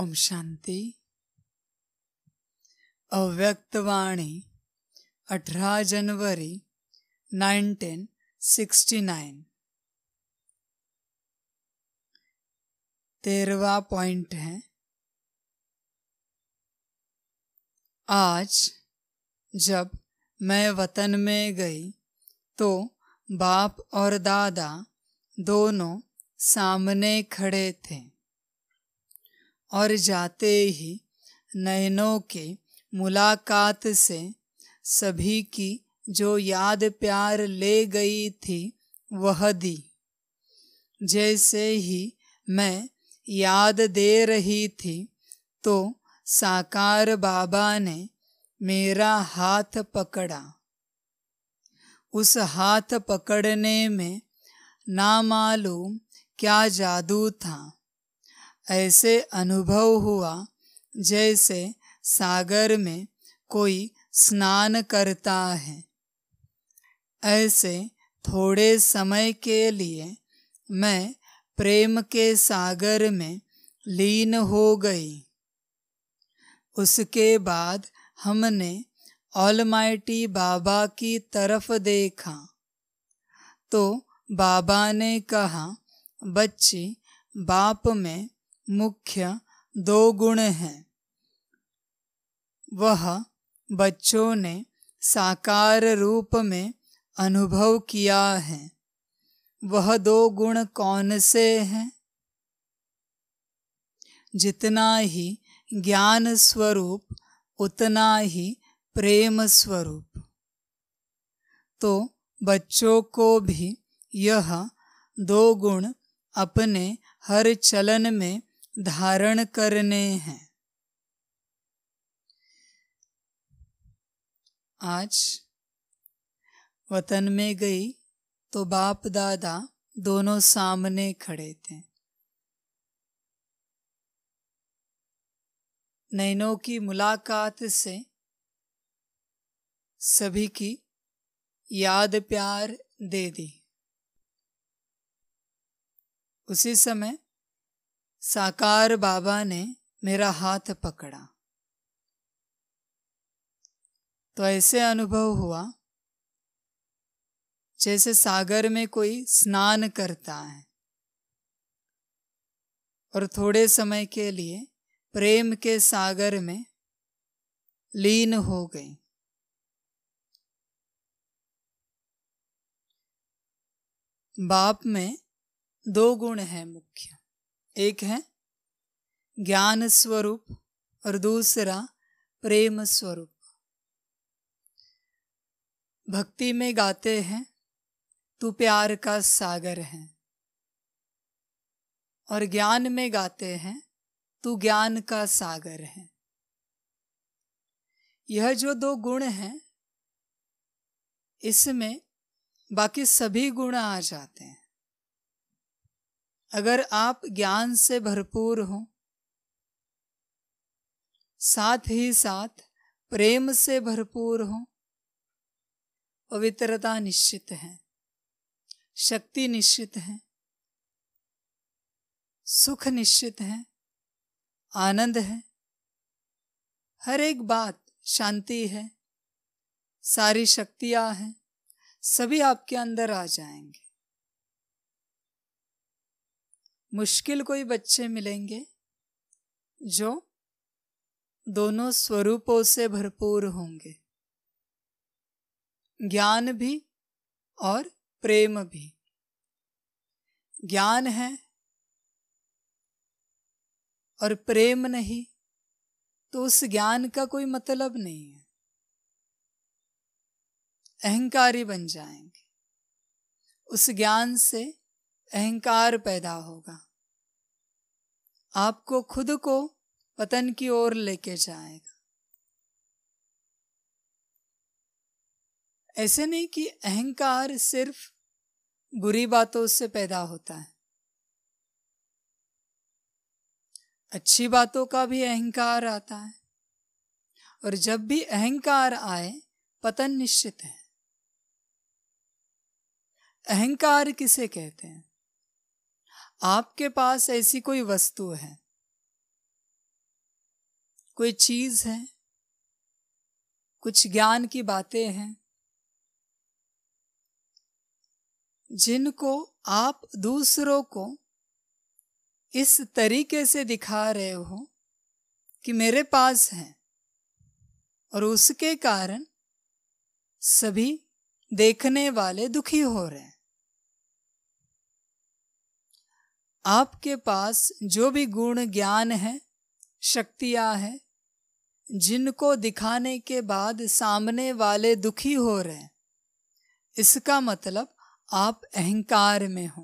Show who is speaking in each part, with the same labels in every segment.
Speaker 1: ओम शांति अव्यक्तवाणी 18 जनवरी 1969 तेरवा point है आज जब मैं वतन में गई तो बाप और दादा दोनों सामने खड़े थे और जाते ही नयनों के मुलाकात से सभी की जो याद प्यार ले गई थी वह दी जैसे ही मैं याद दे रही थी तो साकार बाबा ने मेरा हाथ पकड़ा उस हाथ पकड़ने में ना मालूम क्या जादू था ऐसे अनुभव हुआ जैसे सागर में कोई स्नान करता है ऐसे थोड़े समय के लिए मैं प्रेम के सागर में लीन हो गई उसके बाद हमने ऑलमाइटी बाबा की तरफ देखा तो बाबा ने कहा बच्ची बाप में मुख्य दो गुण हैं वह बच्चों ने साकार रूप में अनुभव किया है वह दो गुण कौन से हैं जितना ही ज्ञान स्वरूप उतना ही प्रेम स्वरूप तो बच्चों को भी यह दो गुण अपने हर चलन में धारण करने हैं आज वतन में गई तो बाप दादा दोनों सामने खड़े थे नैनों की मुलाकात से सभी की याद प्यार दे दी उसी समय साकार बाबा ने मेरा हाथ पकड़ा तो ऐसे अनुभव हुआ जैसे सागर में कोई स्नान करता है और थोड़े समय के लिए प्रेम के सागर में लीन हो गई बाप में दो गुण हैं मुख्य एक है ज्ञान स्वरूप और दूसरा प्रेम स्वरूप भक्ति में गाते हैं तू प्यार का सागर है और ज्ञान में गाते हैं तू ज्ञान का सागर है यह जो दो गुण हैं इसमें बाकी सभी गुण आ जाते हैं अगर आप ज्ञान से भरपूर हो साथ ही साथ प्रेम से भरपूर हो पवित्रता निश्चित है शक्ति निश्चित है सुख निश्चित है आनंद है हर एक बात शांति है सारी शक्तियां हैं सभी आपके अंदर आ जाएंगे मुश्किल कोई बच्चे मिलेंगे जो दोनों स्वरूपों से भरपूर होंगे ज्ञान भी और प्रेम भी ज्ञान है और प्रेम नहीं तो उस ज्ञान का कोई मतलब नहीं है अहंकारी बन जाएंगे उस ज्ञान से अहंकार पैदा होगा आपको खुद को पतन की ओर लेके जाएगा ऐसे नहीं कि अहंकार सिर्फ बुरी बातों से पैदा होता है अच्छी बातों का भी अहंकार आता है और जब भी अहंकार आए पतन निश्चित है अहंकार किसे कहते हैं आपके पास ऐसी कोई वस्तु है कोई चीज है कुछ ज्ञान की बातें हैं जिनको आप दूसरों को इस तरीके से दिखा रहे हो कि मेरे पास है और उसके कारण सभी देखने वाले दुखी हो रहे हैं आपके पास जो भी गुण ज्ञान है शक्तियाँ हैं जिनको दिखाने के बाद सामने वाले दुखी हो रहे हैं इसका मतलब आप अहंकार में हो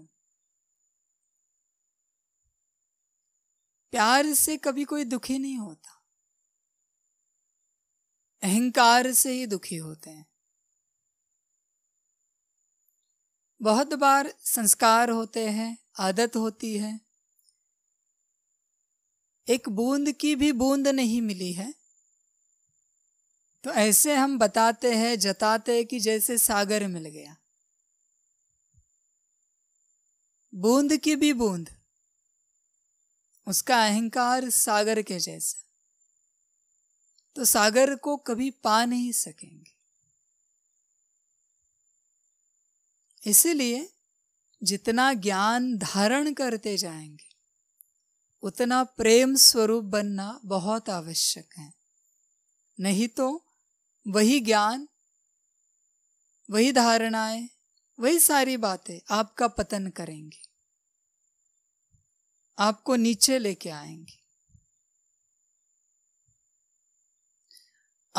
Speaker 1: प्यार से कभी कोई दुखी नहीं होता अहंकार से ही दुखी होते हैं बहुत बार संस्कार होते हैं आदत होती है एक बूंद की भी बूंद नहीं मिली है तो ऐसे हम बताते हैं जताते हैं कि जैसे सागर मिल गया बूंद की भी बूंद उसका अहंकार सागर के जैसा तो सागर को कभी पा नहीं सकेंगे इसीलिए जितना ज्ञान धारण करते जाएंगे उतना प्रेम स्वरूप बनना बहुत आवश्यक है नहीं तो वही ज्ञान वही धारणाएं वही सारी बातें आपका पतन करेंगी आपको नीचे लेके आएंगे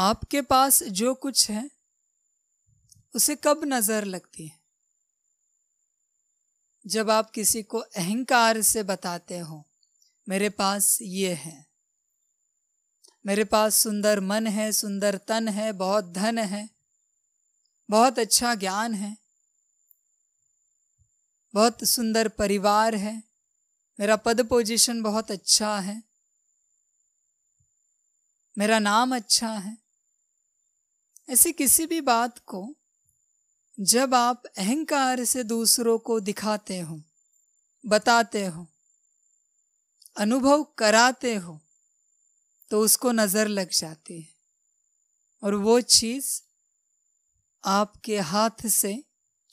Speaker 1: आपके पास जो कुछ है उसे कब नजर लगती है जब आप किसी को अहंकार से बताते हो मेरे पास ये है मेरे पास सुंदर मन है सुंदर तन है बहुत धन है बहुत अच्छा ज्ञान है बहुत सुंदर परिवार है मेरा पद पोजीशन बहुत अच्छा है मेरा नाम अच्छा है ऐसी किसी भी बात को जब आप अहंकार से दूसरों को दिखाते हो बताते हो अनुभव कराते हो तो उसको नज़र लग जाती है और वो चीज़ आपके हाथ से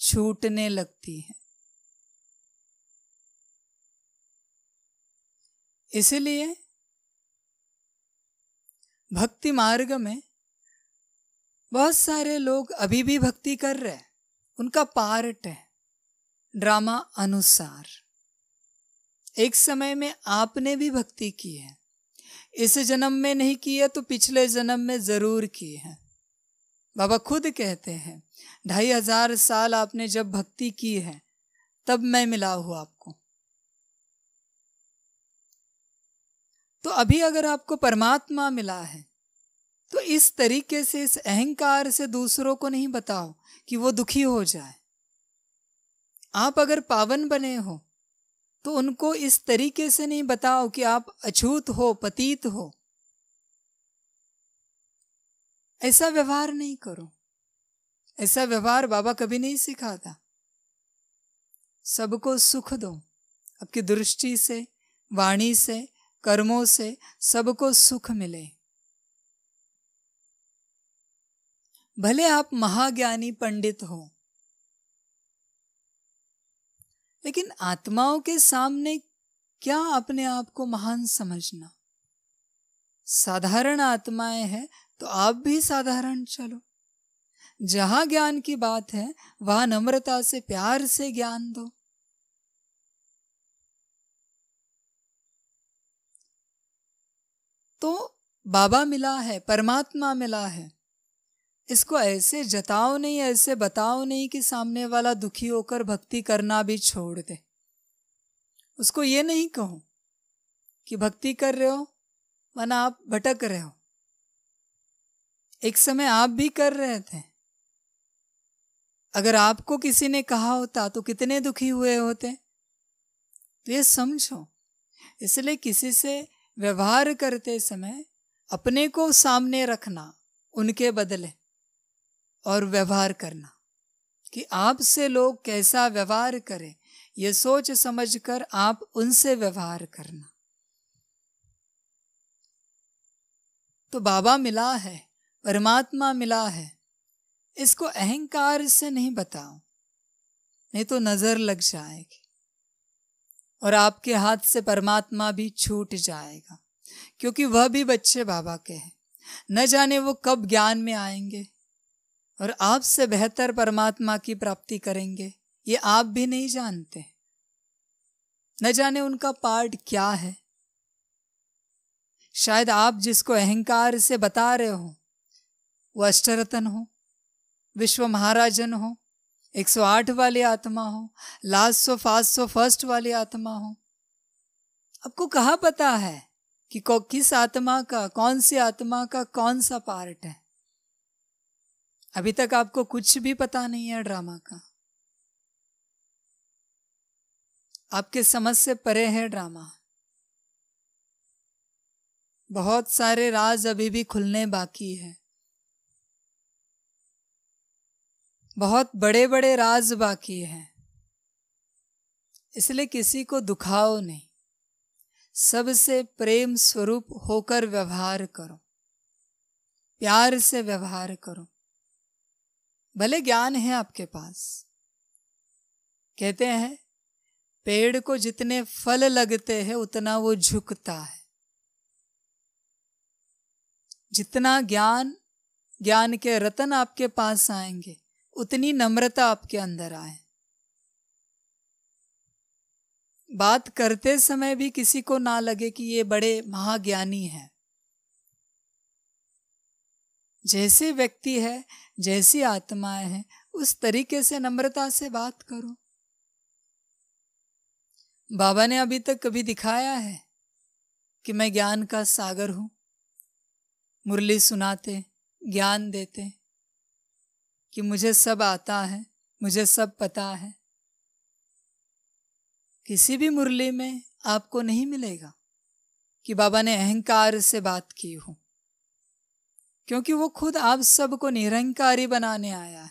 Speaker 1: छूटने लगती है इसलिए भक्ति मार्ग में बहुत सारे लोग अभी भी भक्ति कर रहे हैं उनका पार्ट है ड्रामा अनुसार एक समय में आपने भी भक्ति की है इस जन्म में नहीं की है तो पिछले जन्म में जरूर की है बाबा खुद कहते हैं ढाई हजार साल आपने जब भक्ति की है तब मैं मिला हूं आपको तो अभी अगर आपको परमात्मा मिला है तो इस तरीके से इस अहंकार से दूसरों को नहीं बताओ कि वो दुखी हो जाए आप अगर पावन बने हो तो उनको इस तरीके से नहीं बताओ कि आप अछूत हो पतीत हो ऐसा व्यवहार नहीं करो ऐसा व्यवहार बाबा कभी नहीं सिखाता सबको सुख दो आपकी दृष्टि से वाणी से कर्मों से सबको सुख मिले भले आप महाज्ञानी पंडित हो लेकिन आत्माओं के सामने क्या अपने आप को महान समझना साधारण आत्माएं हैं तो आप भी साधारण चलो जहां ज्ञान की बात है वहां नम्रता से प्यार से ज्ञान दो तो बाबा मिला है परमात्मा मिला है इसको ऐसे जताओ नहीं ऐसे बताओ नहीं कि सामने वाला दुखी होकर भक्ति करना भी छोड़ दे उसको ये नहीं कहो कि भक्ति कर रहे हो वरना आप भटक रहे हो एक समय आप भी कर रहे थे अगर आपको किसी ने कहा होता तो कितने दुखी हुए होते तो ये समझो इसलिए किसी से व्यवहार करते समय अपने को सामने रखना उनके बदले और व्यवहार करना कि आपसे लोग कैसा व्यवहार करें ये सोच समझकर आप उनसे व्यवहार करना तो बाबा मिला है परमात्मा मिला है इसको अहंकार से नहीं बताओ नहीं तो नजर लग जाएगी और आपके हाथ से परमात्मा भी छूट जाएगा क्योंकि वह भी बच्चे बाबा के हैं न जाने वो कब ज्ञान में आएंगे और आपसे बेहतर परमात्मा की प्राप्ति करेंगे ये आप भी नहीं जानते न जाने उनका पार्ट क्या है शायद आप जिसको अहंकार से बता रहे हो वो अष्टरतन हो विश्व महाराजन हो 108 वाली आत्मा हो last so fast so first वाली आत्मा हो आपको कहाँ पता है कि को किस आत्मा का कौन सी आत्मा का कौन सा पार्ट है अभी तक आपको कुछ भी पता नहीं है ड्रामा का आपके समझ से परे है ड्रामा बहुत सारे राज अभी भी खुलने बाकी है बहुत बड़े बड़े राज बाकी हैं इसलिए किसी को दुखाओ नहीं सबसे प्रेम स्वरूप होकर व्यवहार करो प्यार से व्यवहार करो भले ज्ञान है आपके पास कहते हैं पेड़ को जितने फल लगते हैं उतना वो झुकता है जितना ज्ञान ज्ञान के रतन आपके पास आएंगे उतनी नम्रता आपके अंदर आए बात करते समय भी किसी को ना लगे कि ये बड़े महाज्ञानी हैं जैसे व्यक्ति है जैसी आत्माएं हैं उस तरीके से नम्रता से बात करो बाबा ने अभी तक कभी दिखाया है कि मैं ज्ञान का सागर हूं मुरली सुनाते ज्ञान देते कि मुझे सब आता है मुझे सब पता है किसी भी मुरली में आपको नहीं मिलेगा कि बाबा ने अहंकार से बात की हूं क्योंकि वो खुद आप सबको निरंकारी बनाने आया है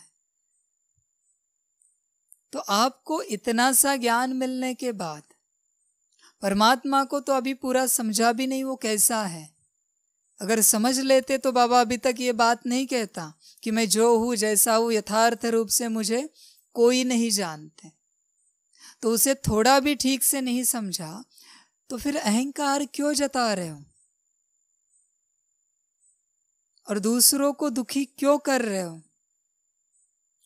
Speaker 1: तो आपको इतना सा ज्ञान मिलने के बाद परमात्मा को तो अभी पूरा समझा भी नहीं वो कैसा है अगर समझ लेते तो बाबा अभी तक ये बात नहीं कहता कि मैं जो हूँ जैसा हूँ यथार्थ रूप से मुझे कोई नहीं जानते तो उसे थोड़ा भी ठीक से नहीं समझा तो फिर अहंकार क्यों जता रहे हो और दूसरों को दुखी क्यों कर रहे हो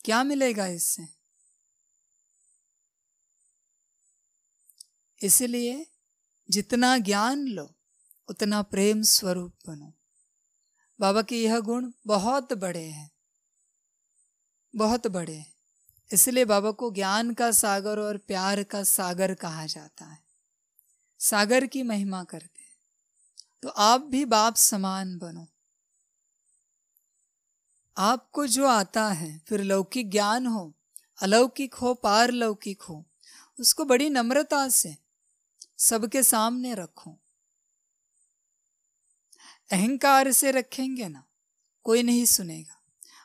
Speaker 1: क्या मिलेगा इससे इसलिए जितना ज्ञान लो उतना प्रेम स्वरूप बनो बाबा के यह गुण बहुत बड़े हैं बहुत बड़े हैं इसलिए बाबा को ज्ञान का सागर और प्यार का सागर कहा जाता है सागर की महिमा करते हैं तो आप भी बाप समान बनो आपको जो आता है फिर लौकिक ज्ञान हो अलौकिक हो पारलौकिक हो उसको बड़ी नम्रता से सबके सामने रखो अहंकार से रखेंगे ना कोई नहीं सुनेगा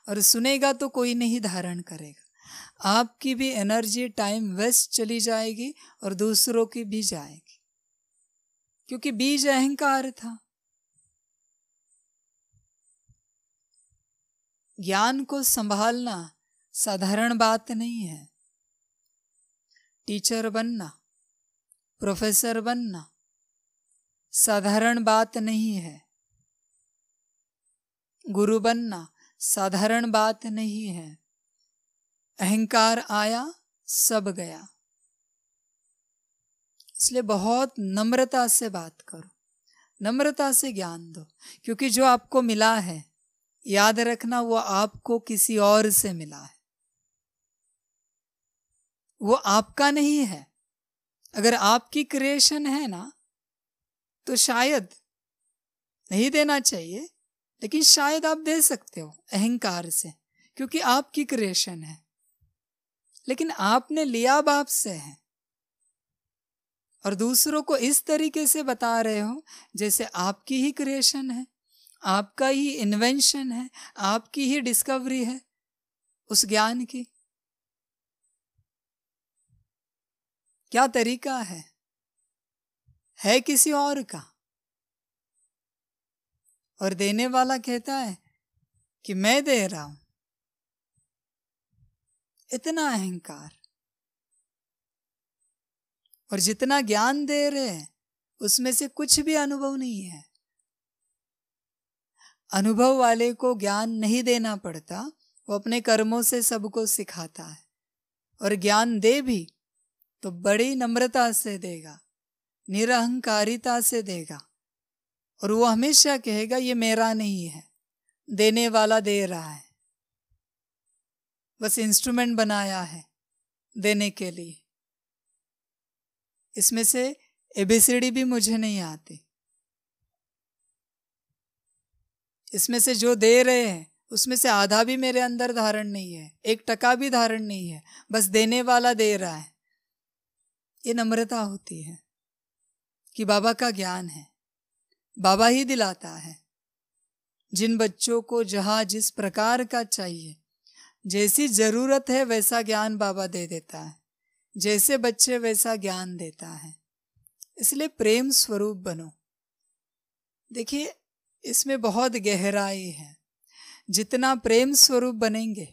Speaker 1: और सुनेगा तो कोई नहीं धारण करेगा आपकी भी एनर्जी टाइम वेस्ट चली जाएगी और दूसरों की भी जाएगी क्योंकि बीज अहंकार था ज्ञान को संभालना साधारण बात नहीं है टीचर बनना प्रोफेसर बनना साधारण बात नहीं है गुरु बनना साधारण बात नहीं है अहंकार आया सब गया इसलिए बहुत नम्रता से बात करो नम्रता से ज्ञान दो क्योंकि जो आपको मिला है याद रखना वो आपको किसी और से मिला है वो आपका नहीं है अगर आपकी क्रिएशन है ना तो शायद नहीं देना चाहिए लेकिन शायद आप दे सकते हो अहंकार से क्योंकि आपकी क्रिएशन है लेकिन आपने लिया बाप से है और दूसरों को इस तरीके से बता रहे हो जैसे आपकी ही क्रिएशन है आपका ही इन्वेंशन है आपकी ही डिस्कवरी है उस ज्ञान की क्या तरीका है है किसी और का और देने वाला कहता है कि मैं दे रहा हूं इतना अहंकार और जितना ज्ञान दे रहे हैं उसमें से कुछ भी अनुभव नहीं है अनुभव वाले को ज्ञान नहीं देना पड़ता वो अपने कर्मों से सबको सिखाता है और ज्ञान दे भी तो बड़ी नम्रता से देगा निरहंकारिता से देगा और वो हमेशा कहेगा ये मेरा नहीं है देने वाला दे रहा है बस इंस्ट्रूमेंट बनाया है देने के लिए इसमें से एबीसीडी भी मुझे नहीं आती इसमें से जो दे रहे हैं उसमें से आधा भी मेरे अंदर धारण नहीं है एक टका भी धारण नहीं है बस देने वाला दे रहा है ये नम्रता होती है कि बाबा का ज्ञान है बाबा ही दिलाता है जिन बच्चों को जहाँ जिस प्रकार का चाहिए जैसी जरूरत है वैसा ज्ञान बाबा दे देता है जैसे बच्चे वैसा ज्ञान देता है इसलिए प्रेम स्वरूप बनो देखिए इसमें बहुत गहराई है जितना प्रेम स्वरूप बनेंगे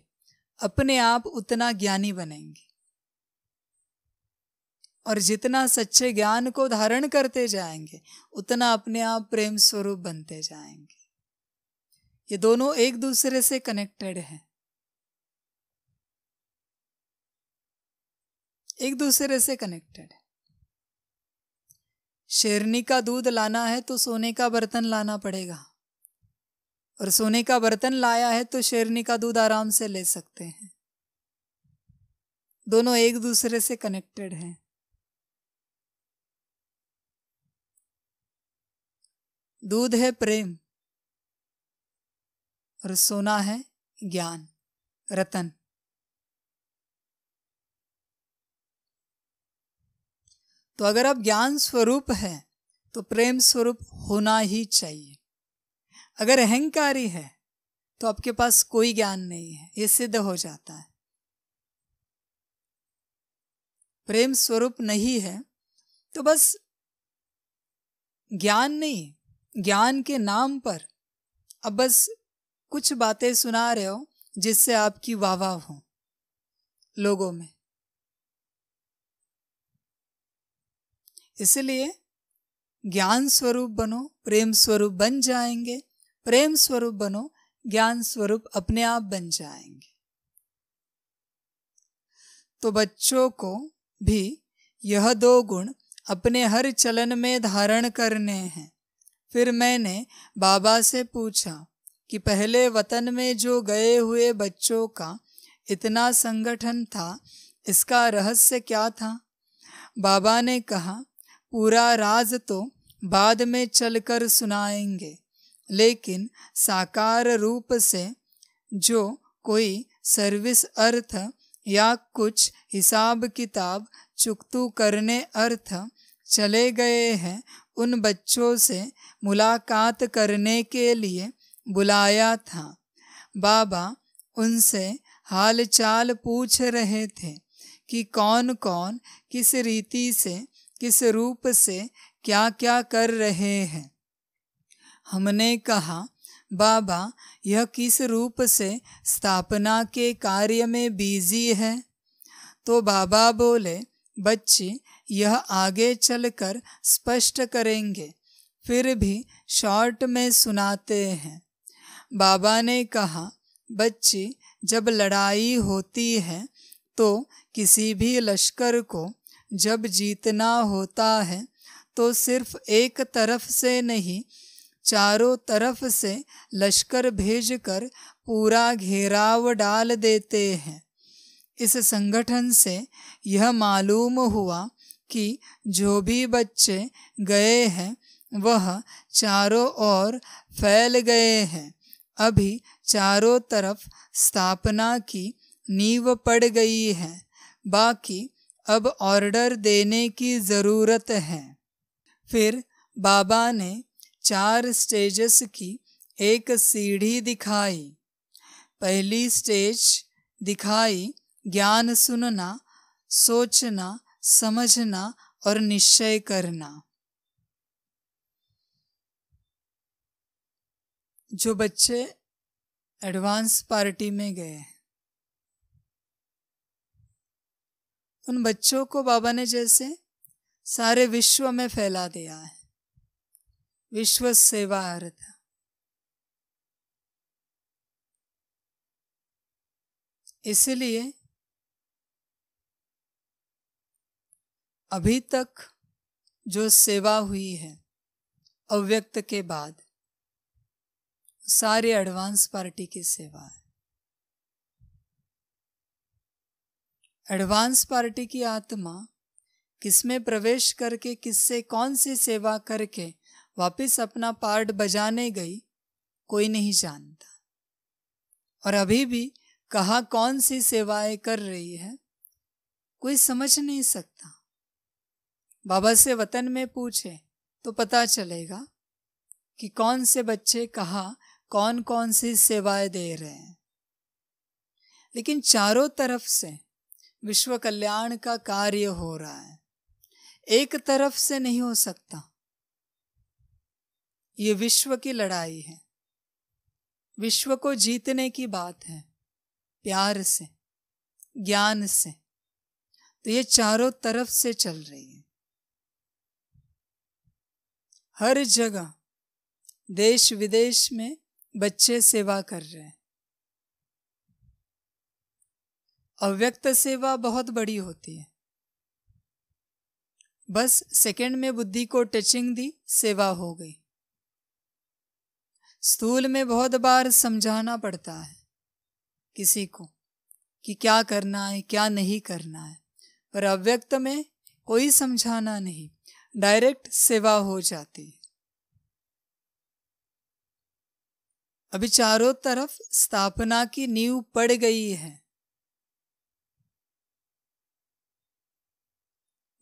Speaker 1: अपने आप उतना ज्ञानी बनेंगे और जितना सच्चे ज्ञान को धारण करते जाएंगे उतना अपने आप प्रेम स्वरूप बनते जाएंगे ये दोनों एक दूसरे से कनेक्टेड हैं एक दूसरे से कनेक्टेड है शेरनी का दूध लाना है तो सोने का बर्तन लाना पड़ेगा और सोने का बर्तन लाया है तो शेरनी का दूध आराम से ले सकते हैं दोनों एक दूसरे से कनेक्टेड हैं दूध है प्रेम और सोना है ज्ञान रतन तो अगर आप ज्ञान स्वरूप है तो प्रेम स्वरूप होना ही चाहिए अगर अहंकारी है तो आपके पास कोई ज्ञान नहीं है ये सिद्ध हो जाता है प्रेम स्वरूप नहीं है तो बस ज्ञान नहीं ज्ञान के नाम पर अब बस कुछ बातें सुना रहे हो जिससे आपकी वाह वाह हो लोगों में इसलिए ज्ञान स्वरूप बनो प्रेम स्वरूप बन जाएंगे प्रेम स्वरूप बनो ज्ञान स्वरूप अपने आप बन जाएंगे तो बच्चों को भी यह दो गुण अपने हर चलन में धारण करने हैं फिर मैंने बाबा से पूछा कि पहले वतन में जो गए हुए बच्चों का इतना संगठन था इसका रहस्य क्या था बाबा ने कहा पूरा राज तो बाद में चलकर सुनाएंगे लेकिन साकार रूप से जो कोई सर्विस अर्थ या कुछ हिसाब किताब चुकतू करने अर्थ चले गए हैं उन बच्चों से मुलाकात करने के लिए बुलाया था बाबा उनसे हालचाल पूछ रहे थे कि कौन कौन किस रीति से किस रूप से क्या क्या कर रहे हैं हमने कहा बाबा यह किस रूप से स्थापना के कार्य में बिजी है तो बाबा बोले बच्चे यह आगे चलकर स्पष्ट करेंगे फिर भी शॉर्ट में सुनाते हैं बाबा ने कहा बच्ची जब लड़ाई होती है तो किसी भी लश्कर को जब जीतना होता है तो सिर्फ एक तरफ से नहीं चारों तरफ से लश्कर भेजकर पूरा घेराव डाल देते हैं इस संगठन से यह मालूम हुआ कि जो भी बच्चे गए हैं वह चारों ओर फैल गए हैं अभी चारों तरफ स्थापना की नींव पड़ गई है बाकी अब ऑर्डर देने की ज़रूरत है फिर बाबा ने चार स्टेजेस की एक सीढ़ी दिखाई पहली स्टेज दिखाई ज्ञान सुनना सोचना समझना और निश्चय करना जो बच्चे एडवांस पार्टी में गए हैं उन बच्चों को बाबा ने जैसे सारे विश्व में फैला दिया है विश्व सेवा अर्थ इसलिए अभी तक जो सेवा हुई है अव्यक्त के बाद सारे एडवांस पार्टी की सेवा है एडवांस पार्टी की आत्मा किसमें प्रवेश करके किससे कौन सी सेवा करके वापस अपना पार्ट बजाने गई कोई नहीं जानता और अभी भी कहा कौन सी सेवाएं कर रही है कोई समझ नहीं सकता बाबा से वतन में पूछे तो पता चलेगा कि कौन से बच्चे कहा कौन कौन सी सेवाएं दे रहे हैं लेकिन चारों तरफ से विश्व कल्याण का कार्य हो रहा है एक तरफ से नहीं हो सकता ये विश्व की लड़ाई है विश्व को जीतने की बात है प्यार से ज्ञान से तो ये चारों तरफ से चल रही है हर जगह देश विदेश में बच्चे सेवा कर रहे हैं अव्यक्त सेवा बहुत बड़ी होती है बस सेकंड में बुद्धि को टचिंग दी सेवा हो गई स्थूल में बहुत बार समझाना पड़ता है किसी को कि क्या करना है क्या नहीं करना है पर अव्यक्त में कोई समझाना नहीं डायरेक्ट सेवा हो जाती है अभी चारों तरफ स्थापना की नींव पड़ गई है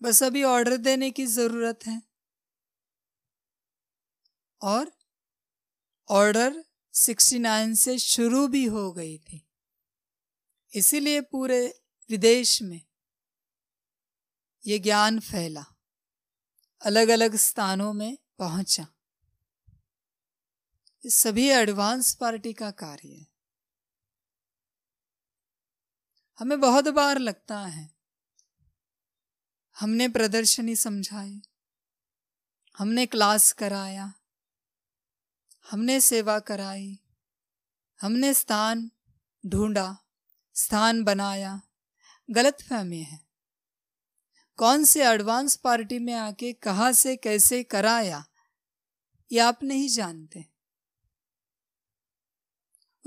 Speaker 1: बस अभी ऑर्डर देने की ज़रूरत है और ऑर्डर 69 से शुरू भी हो गई थी इसीलिए पूरे विदेश में ये ज्ञान फैला अलग अलग स्थानों में पहुंचा सभी एडवांस पार्टी का कार्य है हमें बहुत बार लगता है हमने प्रदर्शनी समझाई हमने क्लास कराया हमने सेवा कराई हमने स्थान ढूंढा स्थान बनाया गलत फहमी है कौन से एडवांस पार्टी में आके कहाँ से कैसे कराया ये आप नहीं जानते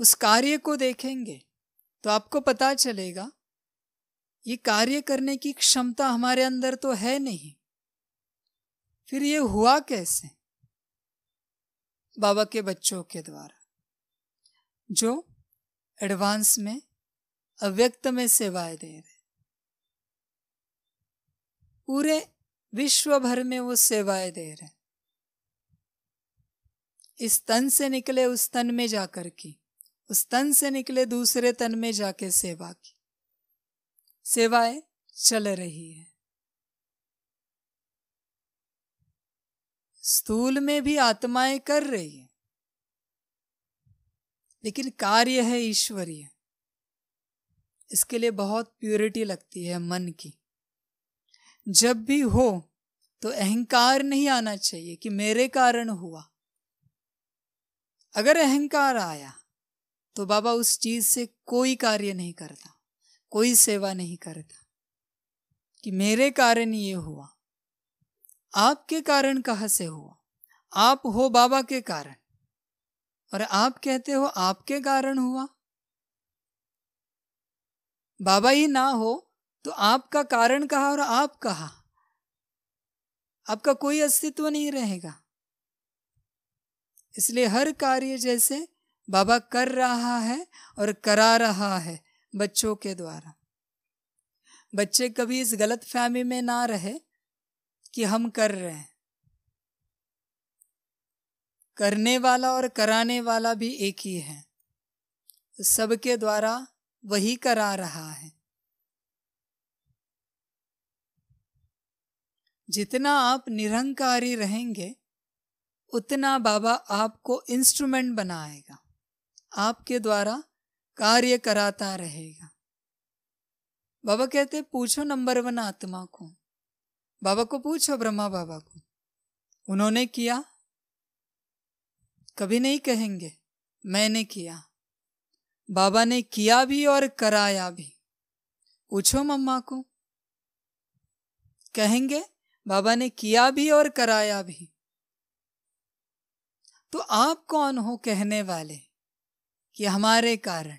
Speaker 1: उस कार्य को देखेंगे तो आपको पता चलेगा ये कार्य करने की क्षमता हमारे अंदर तो है नहीं फिर ये हुआ कैसे बाबा के बच्चों के द्वारा जो एडवांस में अव्यक्त में सेवाएं दे रहे पूरे विश्व भर में वो सेवाएं दे रहे इस तन से निकले उस तन में जाकर की उस तन से निकले दूसरे तन में जाके सेवा की सेवाएं चल रही है स्थूल में भी आत्माएं कर रही है लेकिन कार्य है ईश्वरीय इसके लिए बहुत प्योरिटी लगती है मन की जब भी हो तो अहंकार नहीं आना चाहिए कि मेरे कारण हुआ अगर अहंकार आया तो बाबा उस चीज से कोई कार्य नहीं करता कोई सेवा नहीं करता कि मेरे कारण ये हुआ आपके कारण कहाँ से हुआ आप हो बाबा के कारण और आप कहते हो आपके कारण हुआ बाबा ही ना हो तो आपका कारण कहा और आप कहा आपका कोई अस्तित्व नहीं रहेगा इसलिए हर कार्य जैसे बाबा कर रहा है और करा रहा है बच्चों के द्वारा बच्चे कभी इस गलत फहमी में ना रहे कि हम कर रहे हैं करने वाला और कराने वाला भी एक ही है सबके द्वारा वही करा रहा है जितना आप निरंकारी रहेंगे उतना बाबा आपको इंस्ट्रूमेंट बनाएगा आपके द्वारा कार्य कराता रहेगा बाबा कहते पूछो नंबर वन आत्मा को बाबा को पूछो ब्रह्मा बाबा को उन्होंने किया कभी नहीं कहेंगे मैंने किया बाबा ने किया भी और कराया भी पूछो मम्मा को कहेंगे बाबा ने किया भी और कराया भी तो आप कौन हो कहने वाले कि हमारे कारण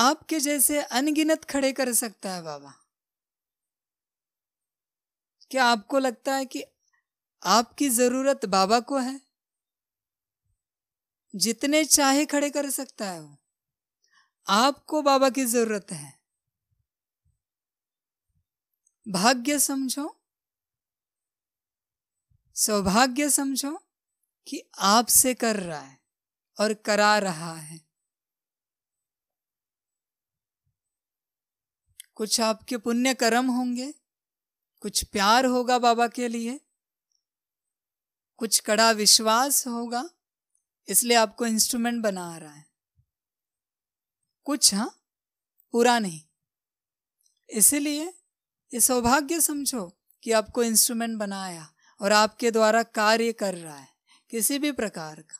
Speaker 1: आपके जैसे अनगिनत खड़े कर सकता है बाबा क्या आपको लगता है कि आपकी जरूरत बाबा को है जितने चाहे खड़े कर सकता है वो आपको बाबा की जरूरत है भाग्य समझो सौभाग्य समझो कि आपसे कर रहा है और करा रहा है कुछ आपके पुण्य कर्म होंगे कुछ प्यार होगा बाबा के लिए कुछ कड़ा विश्वास होगा इसलिए आपको इंस्ट्रूमेंट बना रहा है कुछ हाँ पूरा नहीं इसलिए ये सौभाग्य समझो कि आपको इंस्ट्रूमेंट बनाया और आपके द्वारा कार्य कर रहा है किसी भी प्रकार का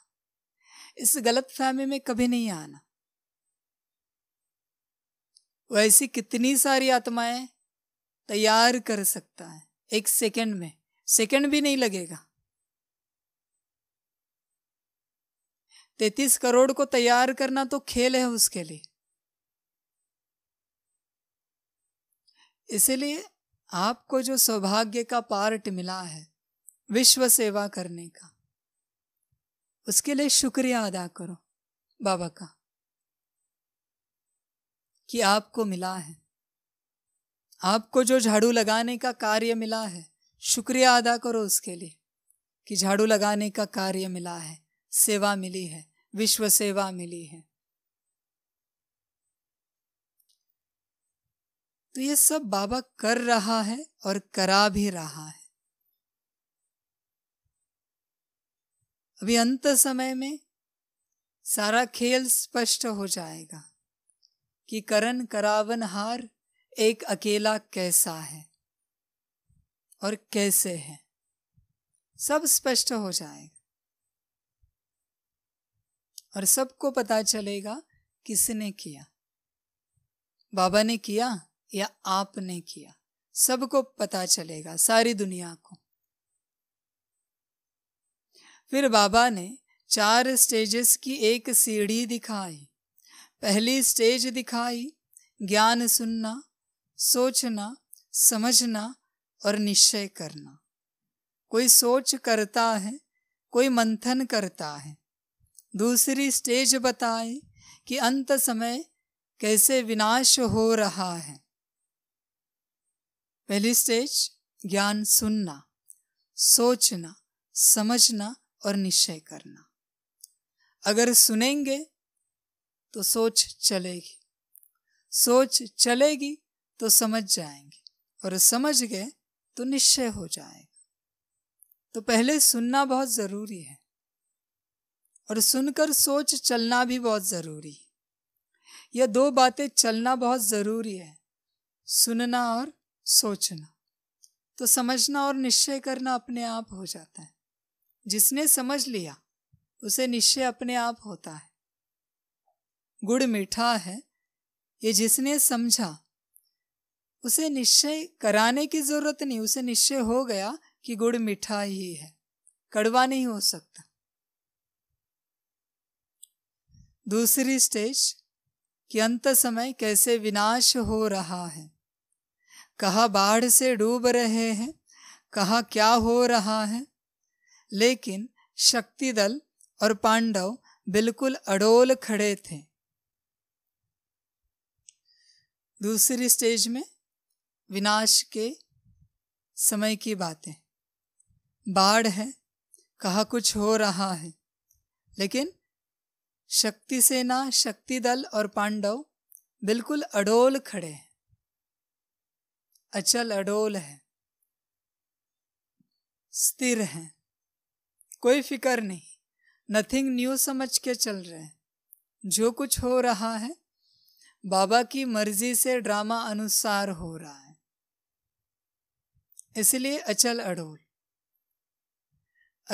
Speaker 1: इस गलत फहमी में कभी नहीं आना वैसी कितनी सारी आत्माएं तैयार कर सकता है एक सेकंड में सेकंड भी नहीं लगेगा तैतीस करोड़ को तैयार करना तो खेल है उसके लिए इसलिए आपको जो सौभाग्य का पार्ट मिला है विश्व सेवा करने का उसके लिए शुक्रिया अदा करो बाबा का कि आपको मिला है आपको जो झाड़ू लगाने का कार्य मिला है शुक्रिया अदा करो उसके लिए कि झाड़ू लगाने का कार्य मिला है सेवा मिली है विश्व सेवा मिली है तो ये सब बाबा कर रहा है और करा भी रहा है अभी अंत समय में सारा खेल स्पष्ट हो जाएगा कि करण करावन हार एक अकेला कैसा है और कैसे है सब स्पष्ट हो जाएगा और सबको पता चलेगा किसने किया बाबा ने किया या आपने किया सबको पता चलेगा सारी दुनिया को फिर बाबा ने चार स्टेजेस की एक सीढ़ी दिखाई पहली स्टेज दिखाई ज्ञान सुनना सोचना समझना और निश्चय करना कोई सोच करता है कोई मंथन करता है दूसरी स्टेज बताए कि अंत समय कैसे विनाश हो रहा है पहली स्टेज ज्ञान सुनना सोचना समझना और निश्चय करना अगर सुनेंगे तो सोच चलेगी सोच चलेगी तो समझ जाएंगे और समझ गए तो निश्चय हो जाएगा तो पहले सुनना बहुत ज़रूरी है और सुनकर सोच चलना भी बहुत ज़रूरी है यह दो बातें चलना बहुत ज़रूरी है सुनना और सोचना तो समझना और निश्चय करना अपने आप हो जाता है जिसने समझ लिया उसे निश्चय अपने आप होता है गुड़ मीठा है ये जिसने समझा उसे निश्चय कराने की जरूरत नहीं उसे निश्चय हो गया कि गुड़ मीठा ही है कड़वा नहीं हो सकता दूसरी स्टेज कि अंत समय कैसे विनाश हो रहा है कहा बाढ़ से डूब रहे हैं कहा क्या हो रहा है लेकिन शक्ति दल और पांडव बिल्कुल अडोल खड़े थे दूसरी स्टेज में विनाश के समय की बातें बाढ़ है कहा कुछ हो रहा है लेकिन शक्ति सेना शक्ति दल और पांडव बिल्कुल अडोल खड़े हैं अचल अडोल है स्थिर हैं कोई फिक्र नहीं नथिंग न्यू समझ के चल रहे हैं जो कुछ हो रहा है बाबा की मर्जी से ड्रामा अनुसार हो रहा है इसलिए अचल अडोल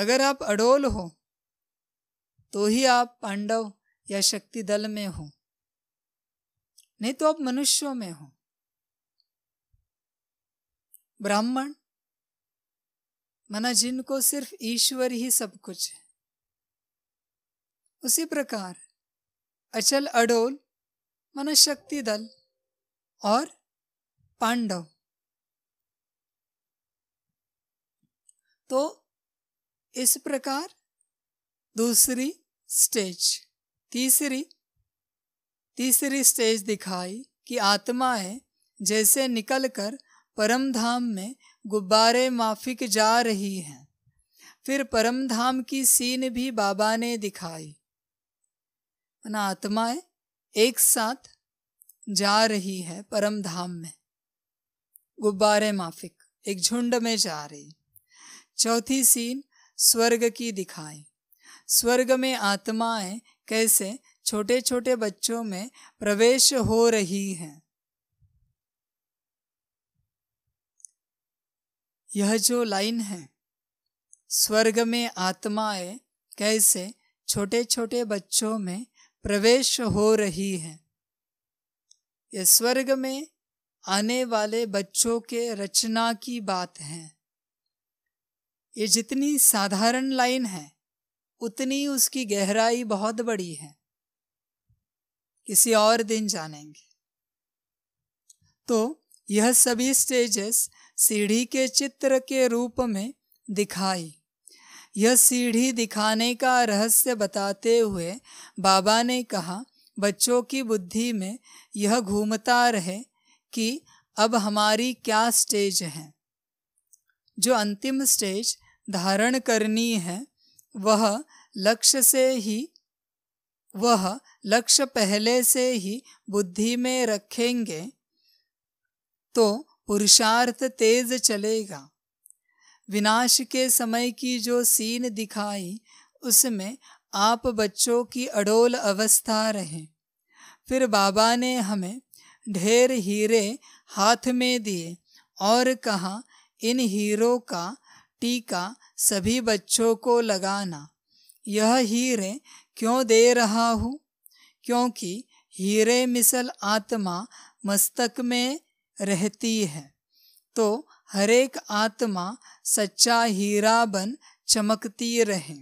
Speaker 1: अगर आप अडोल हो तो ही आप पांडव या शक्ति दल में हो नहीं तो आप मनुष्यों में हो ब्राह्मण माना जिनको सिर्फ ईश्वर ही सब कुछ है उसी प्रकार अचल अडोल माना शक्ति दल और पांडव तो इस प्रकार दूसरी स्टेज तीसरी तीसरी स्टेज दिखाई कि आत्मा है जैसे निकलकर परम धाम में गुब्बारे माफिक जा रही हैं फिर परम धाम की सीन भी बाबा ने दिखाई ना आत्माएं एक साथ जा रही है परम धाम में गुब्बारे माफिक एक झुंड में जा रही चौथी सीन स्वर्ग की दिखाई स्वर्ग में आत्माएं कैसे छोटे छोटे बच्चों में प्रवेश हो रही हैं यह जो लाइन है स्वर्ग में आत्माएं कैसे छोटे छोटे बच्चों में प्रवेश हो रही है यह स्वर्ग में आने वाले बच्चों के रचना की बात है ये जितनी साधारण लाइन है उतनी उसकी गहराई बहुत बड़ी है किसी और दिन जानेंगे तो यह सभी स्टेजेस सीढ़ी के चित्र के रूप में दिखाई यह सीढ़ी दिखाने का रहस्य बताते हुए बाबा ने कहा बच्चों की बुद्धि में यह घूमता रहे कि अब हमारी क्या स्टेज है जो अंतिम स्टेज धारण करनी है वह लक्ष्य से ही वह लक्ष्य पहले से ही बुद्धि में रखेंगे तो पुरुषार्थ तेज चलेगा विनाश के समय की जो सीन दिखाई उसमें आप बच्चों की अडोल अवस्था रहे फिर बाबा ने हमें ढेर हीरे हाथ में दिए और कहा इन हीरों का टीका सभी बच्चों को लगाना यह हीरे क्यों दे रहा हूँ क्योंकि हीरे मिसल आत्मा मस्तक में रहती है तो हरेक आत्मा सच्चा हीरा बन चमकती रहे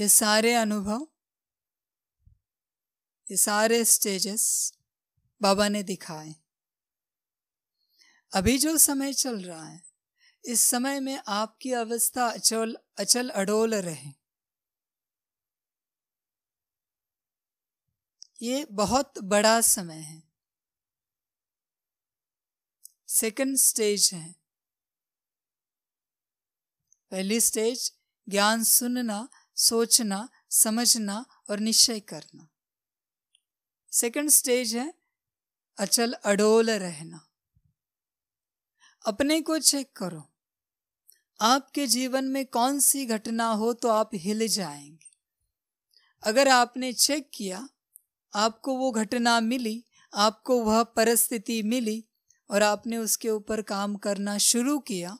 Speaker 1: ये सारे अनुभव ये सारे स्टेजेस बाबा ने दिखाए अभी जो समय चल रहा है इस समय में आपकी अवस्था अचल अचल अडोल रहे ये बहुत बड़ा समय है सेकंड स्टेज है पहली स्टेज ज्ञान सुनना सोचना समझना और निश्चय करना सेकंड स्टेज है अचल अडोल रहना अपने को चेक करो आपके जीवन में कौन सी घटना हो तो आप हिल जाएंगे अगर आपने चेक किया आपको वो घटना मिली आपको वह परिस्थिति मिली और आपने उसके ऊपर काम करना शुरू किया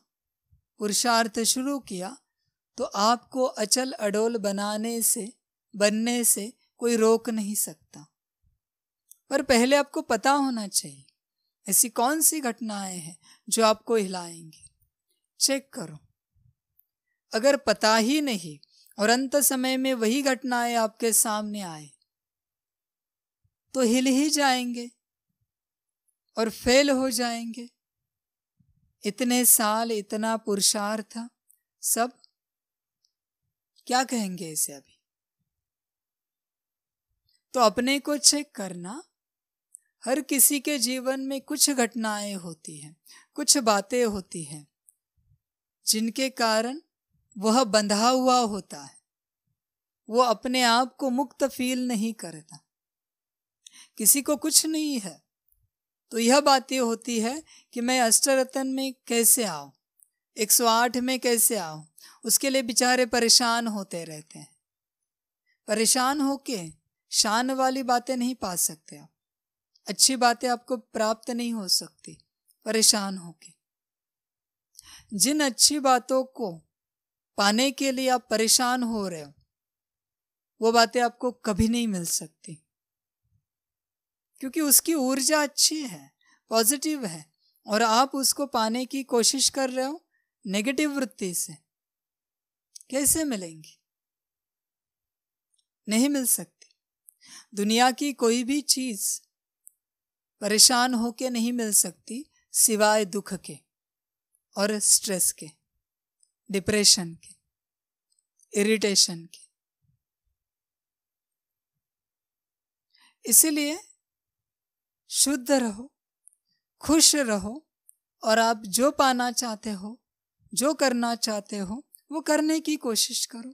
Speaker 1: पुरुषार्थ शुरू किया तो आपको अचल अडोल बनाने से बनने से कोई रोक नहीं सकता पर पहले आपको पता होना चाहिए ऐसी कौन सी घटनाएं हैं जो आपको हिलाएंगी चेक करो अगर पता ही नहीं और अंत समय में वही घटनाएं आपके सामने आए तो हिल ही जाएंगे और फेल हो जाएंगे इतने साल इतना पुरुषार्थ सब क्या कहेंगे इसे अभी तो अपने को चेक करना हर किसी के जीवन में कुछ घटनाएं होती हैं कुछ बातें होती हैं जिनके कारण वह बंधा हुआ होता है वो अपने आप को मुक्त फील नहीं करता किसी को कुछ नहीं है तो यह यह होती है कि मैं अष्टरतन में कैसे आऊँ 108 में कैसे आऊँ उसके लिए बेचारे परेशान होते रहते हैं परेशान होके शान वाली बातें नहीं पा सकते आप अच्छी बातें आपको प्राप्त नहीं हो सकती परेशान होके जिन अच्छी बातों को पाने के लिए आप परेशान हो रहे हो वो बातें आपको कभी नहीं मिल सकती क्योंकि उसकी ऊर्जा अच्छी है पॉजिटिव है और आप उसको पाने की कोशिश कर रहे हो नेगेटिव वृत्ति से कैसे मिलेंगी नहीं मिल सकती दुनिया की कोई भी चीज परेशान होके नहीं मिल सकती सिवाय दुख के और स्ट्रेस के डिप्रेशन के इरिटेशन के इसीलिए शुद्ध रहो खुश रहो और आप जो पाना चाहते हो जो करना चाहते हो वो करने की कोशिश करो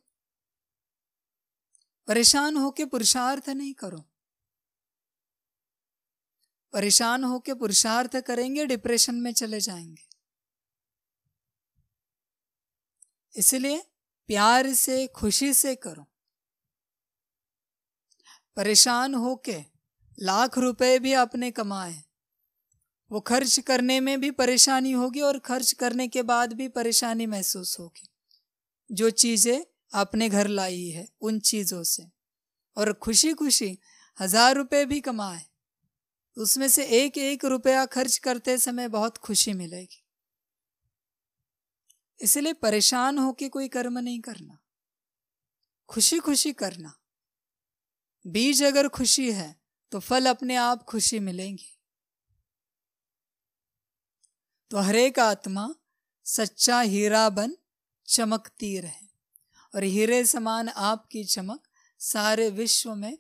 Speaker 1: परेशान होके पुरुषार्थ नहीं करो परेशान होके पुरुषार्थ करेंगे डिप्रेशन में चले जाएंगे इसलिए प्यार से खुशी से करो परेशान होके लाख रुपए भी आपने कमाए वो खर्च करने में भी परेशानी होगी और खर्च करने के बाद भी परेशानी महसूस होगी जो चीज़ें आपने घर लाई है उन चीज़ों से और खुशी खुशी हजार रुपये भी कमाए उसमें से एक एक रुपया खर्च करते समय बहुत खुशी मिलेगी इसलिए परेशान होके कोई कर्म नहीं करना खुशी खुशी करना बीज अगर खुशी है तो फल अपने आप खुशी मिलेंगे तो हरेक आत्मा सच्चा हीरा बन चमकती रहे और हीरे समान आपकी चमक सारे विश्व में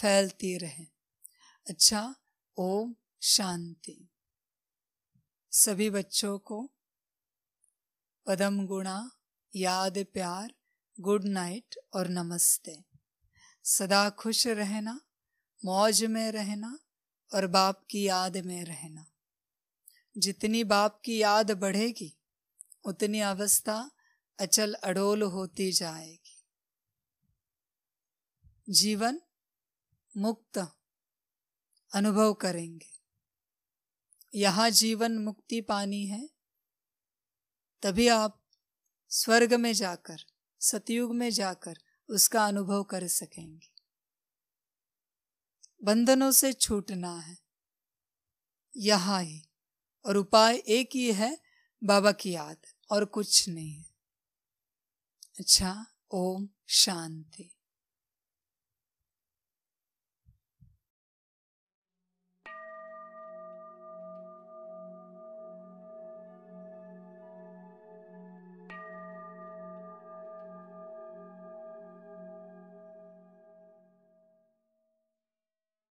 Speaker 1: फैलती रहे अच्छा ओम शांति सभी बच्चों को पदम गुणा याद प्यार गुड नाइट और नमस्ते सदा खुश रहना मौज में रहना और बाप की याद में रहना जितनी बाप की याद बढ़ेगी उतनी अवस्था अचल अडोल होती जाएगी जीवन मुक्त अनुभव करेंगे यहाँ जीवन मुक्ति पानी है तभी आप स्वर्ग में जाकर सतयुग में जाकर उसका अनुभव कर सकेंगे बंधनों से छूटना है यहाँ ही और उपाय एक ही है बाबा की याद और कुछ नहीं अच्छा ओम शांति